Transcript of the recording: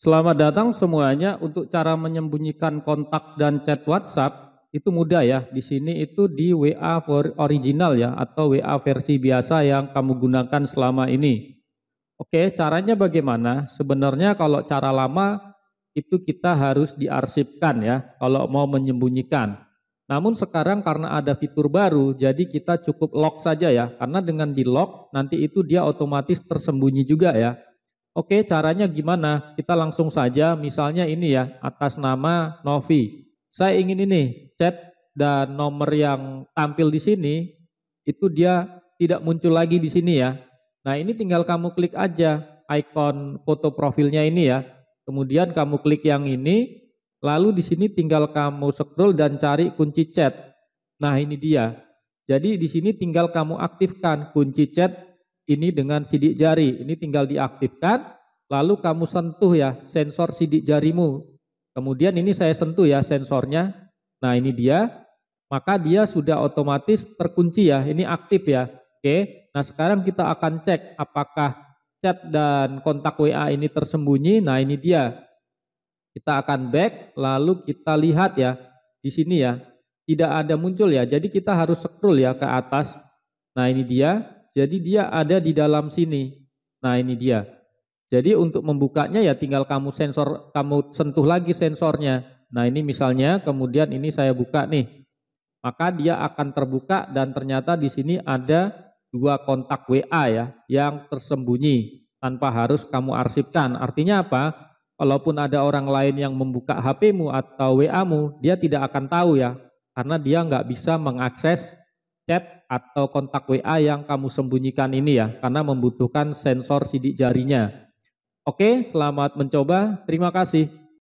Selamat datang semuanya untuk cara menyembunyikan kontak dan chat WhatsApp itu mudah ya. Di sini itu di WA original ya atau WA versi biasa yang kamu gunakan selama ini. Oke, caranya bagaimana? Sebenarnya kalau cara lama itu kita harus diarsipkan ya kalau mau menyembunyikan. Namun sekarang karena ada fitur baru, jadi kita cukup lock saja ya. Karena dengan di lock nanti itu dia otomatis tersembunyi juga ya. Oke, caranya gimana? Kita langsung saja, misalnya ini ya, atas nama Novi. Saya ingin ini, chat dan nomor yang tampil di sini, itu dia tidak muncul lagi di sini ya. Nah ini tinggal kamu klik aja ikon foto profilnya ini ya. Kemudian kamu klik yang ini, lalu di sini tinggal kamu scroll dan cari kunci chat. Nah ini dia. Jadi di sini tinggal kamu aktifkan kunci chat ini dengan sidik jari. Ini tinggal diaktifkan, lalu kamu sentuh ya sensor sidik jarimu. Kemudian ini saya sentuh ya sensornya. Nah ini dia, maka dia sudah otomatis terkunci ya. Ini aktif ya. Oke, nah sekarang kita akan cek apakah chat dan kontak WA ini tersembunyi. Nah ini dia. Kita akan back, lalu kita lihat ya di sini ya. Tidak ada muncul ya, jadi kita harus scroll ya ke atas. Nah ini dia, jadi dia ada di dalam sini. Nah ini dia. Jadi untuk membukanya ya tinggal kamu sensor, kamu sentuh lagi sensornya. Nah ini misalnya kemudian ini saya buka nih. Maka dia akan terbuka dan ternyata di sini ada dua kontak WA ya yang tersembunyi tanpa harus kamu arsipkan. Artinya apa? walaupun ada orang lain yang membuka HP-mu atau WA-mu, dia tidak akan tahu ya, karena dia nggak bisa mengakses chat atau kontak WA yang kamu sembunyikan ini ya, karena membutuhkan sensor sidik jarinya. Oke, selamat mencoba. Terima kasih.